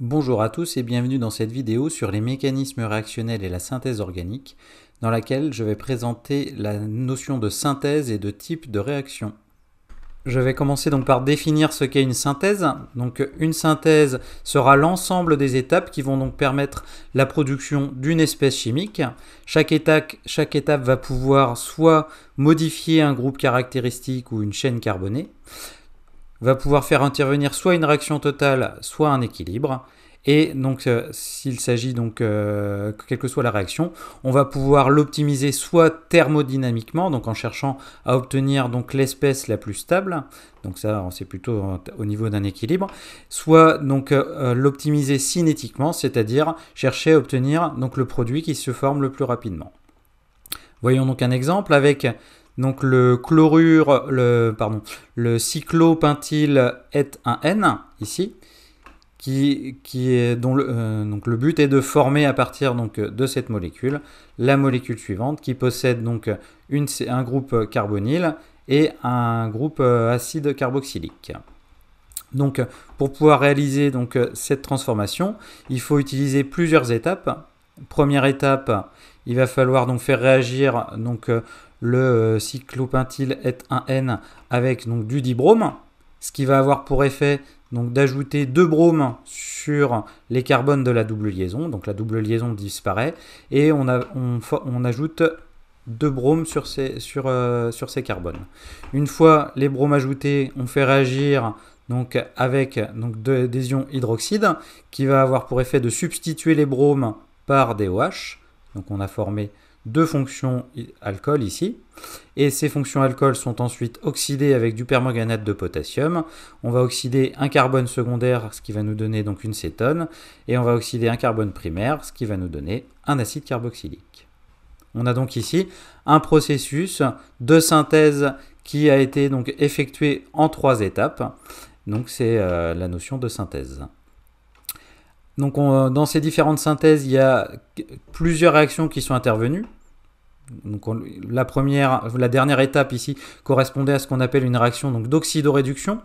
Bonjour à tous et bienvenue dans cette vidéo sur les mécanismes réactionnels et la synthèse organique, dans laquelle je vais présenter la notion de synthèse et de type de réaction. Je vais commencer donc par définir ce qu'est une synthèse. Donc une synthèse sera l'ensemble des étapes qui vont donc permettre la production d'une espèce chimique. Chaque étape, chaque étape va pouvoir soit modifier un groupe caractéristique ou une chaîne carbonée, va pouvoir faire intervenir soit une réaction totale, soit un équilibre. Et donc, euh, s'il s'agit donc, euh, quelle que soit la réaction, on va pouvoir l'optimiser soit thermodynamiquement, donc en cherchant à obtenir donc l'espèce la plus stable, donc ça, c'est plutôt au niveau d'un équilibre, soit donc euh, l'optimiser cinétiquement, c'est-à-dire chercher à obtenir donc le produit qui se forme le plus rapidement. Voyons donc un exemple avec donc le chlorure, le, pardon, le cyclopentyle est un N, ici, qui, qui est, dont le, euh, donc le but est de former à partir donc, de cette molécule la molécule suivante qui possède donc une, un groupe carbonyl et un groupe euh, acide carboxylique. Donc pour pouvoir réaliser donc, cette transformation, il faut utiliser plusieurs étapes. Première étape, il va falloir donc faire réagir donc, le euh, cyclopentyle est un N avec du dibrome, ce qui va avoir pour effet d'ajouter deux bromes sur les carbones de la double liaison, donc la double liaison disparaît, et on, on, ajoute deux bromes euh, sur ces, carbones. Une fois les bromes ajoutés, on fait réagir donc avec donc des ions hydroxyde, qui va avoir pour effet de substituer les bromes par des OH, donc on a formé deux fonctions alcool ici. Et ces fonctions alcool sont ensuite oxydées avec du permanganate de potassium. On va oxyder un carbone secondaire, ce qui va nous donner donc une cétone. Et on va oxyder un carbone primaire, ce qui va nous donner un acide carboxylique. On a donc ici un processus de synthèse qui a été donc effectué en trois étapes. Donc c'est euh, la notion de synthèse. Donc dans ces différentes synthèses, il y a plusieurs réactions qui sont intervenues la, dernière étape ici correspondait à ce qu'on appelle une réaction d'oxydoréduction.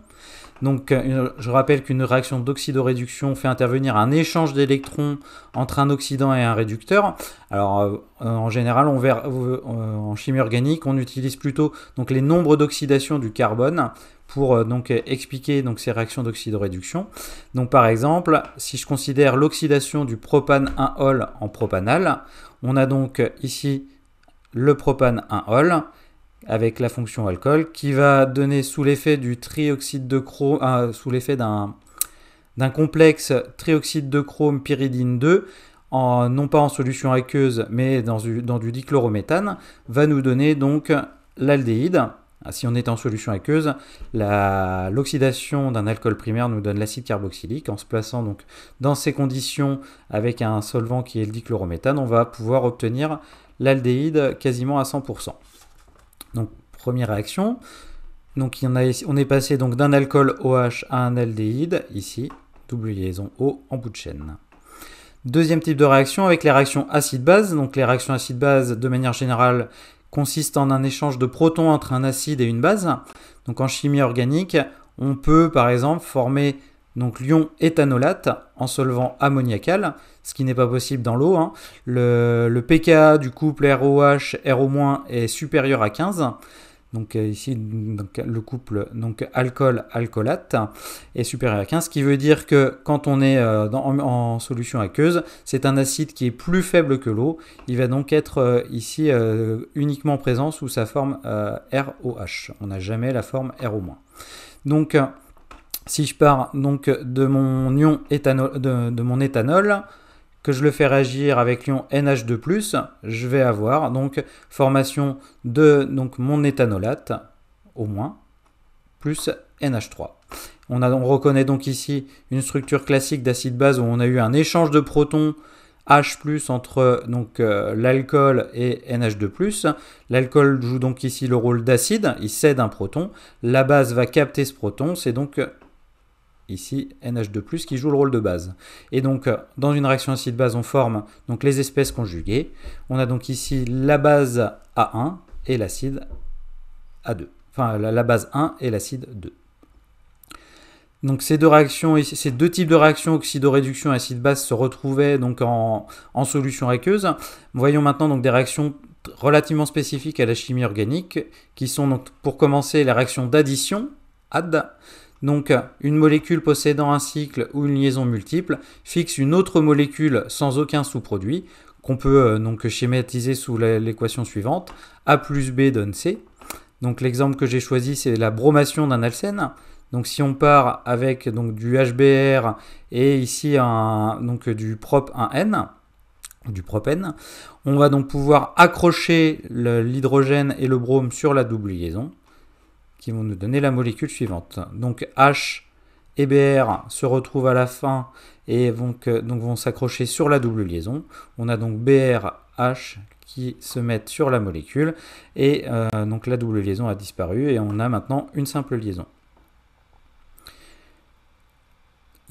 Donc, euh, je rappelle qu'une réaction d'oxydoréduction fait intervenir un échange d'électrons entre un oxydant et un réducteur. Alors, euh, en général, euh, en chimie organique, on utilise plutôt donc, les nombres d'oxydation du carbone pour donc, expliquer donc, ces réactions d'oxydoréduction. Donc, par exemple, si je considère l'oxydation du propane 1-ol en propanal, on a donc ici le propane 1-ol avec la fonction alcool qui va donner sous l'effet du trioxyde de chrome, euh, sous l'effet d'un, complexe trioxyde de chrome pyridine 2, non pas en solution aqueuse mais dans du, dans du dichlorométhane, va nous donner donc l'aldéhyde. Ah, si on est en solution aqueuse, la, l'oxydation d'un alcool primaire nous donne l'acide carboxylique. En se plaçant donc dans ces conditions avec un solvant qui est le dichlorométhane, on va pouvoir obtenir l'aldéhyde quasiment à 100%. Donc première réaction. Donc on est passé donc d'un alcool OH à un aldéhyde, ici, double liaison O en bout de chaîne. Deuxième type de réaction avec les réactions acide-base. Donc les réactions acide-base, de manière générale, consistent en un échange de protons entre un acide et une base. Donc en chimie organique, on peut par exemple former donc l'ion éthanolate en solvant ammoniacal, ce qui n'est pas possible dans l'eau. Hein. Le, pKa du couple ROH RO- est supérieur à 15. Donc euh, ici, le couple donc alcool-alcoolate est supérieur à 15, ce qui veut dire que quand on est euh, en, solution aqueuse, c'est un acide qui est plus faible que l'eau. Il va donc être euh, ici uniquement présent sous sa forme ROH. On n'a jamais la forme RO-. Donc si je pars donc de mon ion éthanol, de, mon éthanol, que je le fais réagir avec l'ion NH2+, je vais avoir donc formation de donc mon éthanolate au moins plus NH3. On, reconnaît donc ici une structure classique d'acide-base où on a eu un échange de protons H+ entre donc euh, l'alcool et NH2+. L'alcool joue donc ici le rôle d'acide, il cède un proton, la base va capter ce proton, c'est donc ici NH2+, qui joue le rôle de base. Et donc, euh, dans une réaction acide base, on forme donc, les espèces conjuguées. On a donc ici la base A1 et l'acide A2. Enfin, la base 1 et l'acide 2. Donc ces deux réactions, ces deux types de réactions oxydoréduction et acide base se retrouvaient donc en, solution aqueuse. Voyons maintenant donc des réactions relativement spécifiques à la chimie organique, qui sont donc pour commencer les réactions d'addition donc une molécule possédant un cycle ou une liaison multiple fixe une autre molécule sans aucun sous-produit qu'on peut euh, donc schématiser sous l'équation suivante A plus B donne C. Donc l'exemple que j'ai choisi c'est la bromation d'un alcène. Donc si on part avec donc, du HBr et ici du prop 1N, du propène, on va donc pouvoir accrocher l'hydrogène et le brome sur la double liaison vont nous donner la molécule suivante. Donc H et BR se retrouvent à la fin et vont, donc vont s'accrocher sur la double liaison. On a donc BRH qui se mettent sur la molécule et euh, donc la double liaison a disparu et on a maintenant une simple liaison.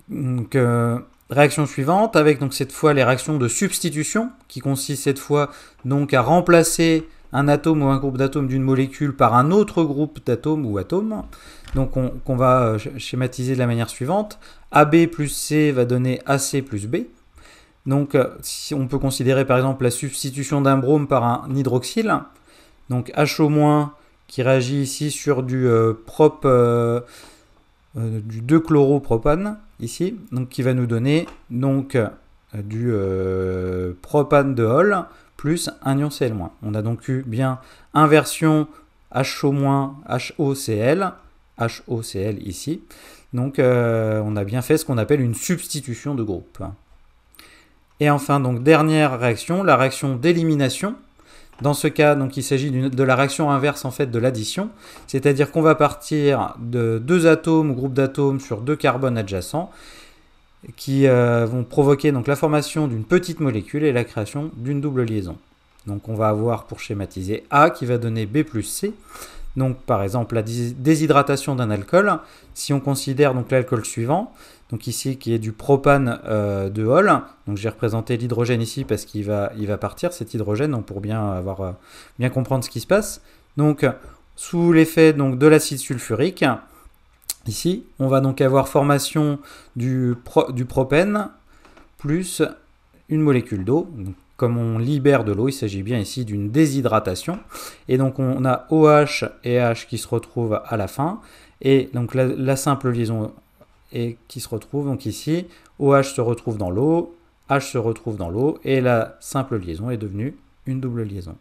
Donc, euh, réaction suivante avec donc cette fois les réactions de substitution qui consistent cette fois donc à remplacer un atome ou un groupe d'atomes d'une molécule par un autre groupe d'atomes ou atomes. Donc qu'on va euh, schématiser de la manière suivante. AB plus C va donner AC plus B. Donc euh, si on peut considérer par exemple la substitution d'un brome par un hydroxyle. Donc HO- qui réagit ici sur du euh, du 2-chloropropane ici, donc qui va nous donner donc du propane de Hall plus un ion Cl-. On a donc eu bien inversion HO-, HOCl, HOCl ici. Donc euh, on a bien fait ce qu'on appelle une substitution de groupe. Et enfin, donc dernière réaction, la réaction d'élimination. Dans ce cas, donc, il s'agit de la réaction inverse en fait de l'addition, c'est-à-dire qu'on va partir de deux atomes ou groupes d'atomes sur deux carbones adjacents qui euh, vont provoquer donc la formation d'une petite molécule et la création d'une double liaison. Donc on va avoir pour schématiser A qui va donner B plus C. Donc par exemple la déshydratation d'un alcool, si on considère donc l'alcool suivant, donc ici qui est du propane euh, de Hall, donc j'ai représenté l'hydrogène ici parce qu'il va, partir cet hydrogène pour bien, avoir, euh, bien comprendre ce qui se passe. Donc sous l'effet donc de l'acide sulfurique, Ici, on va donc avoir formation du, propène plus une molécule d'eau. Comme on libère de l'eau, il s'agit bien ici d'une déshydratation. Et donc on a OH et H qui se retrouvent à la fin. Et donc la, simple liaison qui se retrouve donc ici, OH se retrouve dans l'eau, H se retrouve dans l'eau, et la simple liaison est devenue une double liaison.